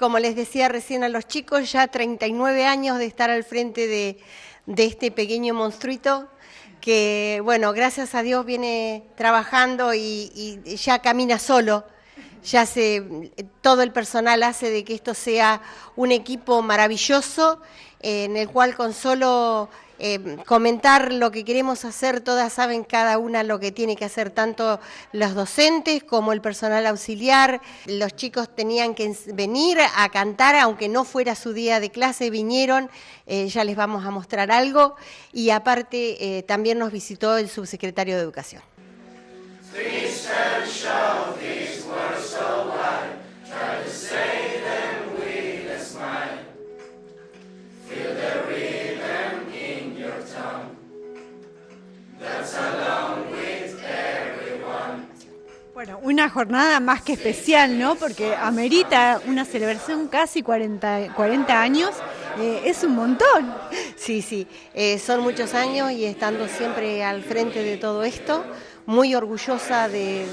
como les decía recién a los chicos, ya 39 años de estar al frente de, este pequeño monstruito que, bueno, gracias a Dios viene trabajando y ya camina solo ya se, todo el personal hace de que esto sea un equipo maravilloso eh, en el cual con solo eh, comentar lo que queremos hacer, todas saben cada una lo que tiene que hacer, tanto los docentes como el personal auxiliar. Los chicos tenían que venir a cantar, aunque no fuera su día de clase, vinieron, eh, ya les vamos a mostrar algo. Y aparte también nos visitó el subsecretario de Educación. una jornada más que especial, ¿no? Porque amerita una celebración casi 40, 40 años, eh, es un montón. Sí, sí, eh, son muchos años y estando siempre al frente de todo esto, muy orgullosa de,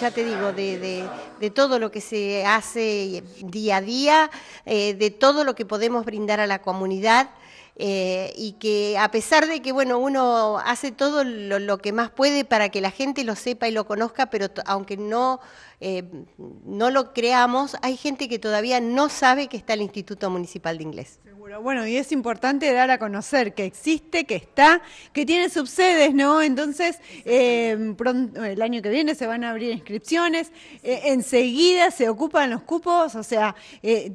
ya te digo, de, todo lo que se hace día a día, eh, de todo lo que podemos brindar a la comunidad. Eh, y que a pesar de que bueno, uno hace todo lo, que más puede para que la gente lo sepa y lo conozca, pero aunque no, eh, no lo creamos, hay gente que todavía no sabe que está el Instituto Municipal de Inglés. Seguro. Bueno, y es importante dar a conocer que existe, que está, que tiene subsedes, ¿no? Entonces, eh, el año que viene se van a abrir inscripciones, enseguida se ocupan los cupos, o sea,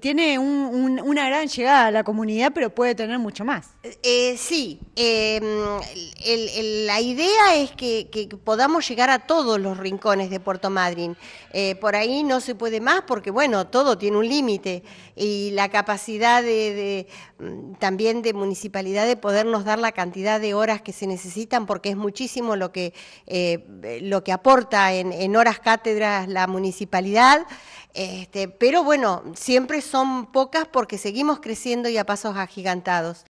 tiene una gran llegada a la comunidad, pero puede tener mucho más. Eh, sí, em, la idea es que, podamos llegar a todos los rincones de Puerto Madryn. Eh, por ahí no se puede más porque, bueno, todo tiene un límite y la capacidad de, mm, también de municipalidad de podernos dar la cantidad de horas que se necesitan porque es muchísimo lo que, eh, lo que aporta en, horas cátedras la municipalidad. Este, pero bueno, siempre son pocas porque seguimos creciendo y a pasos agigantados.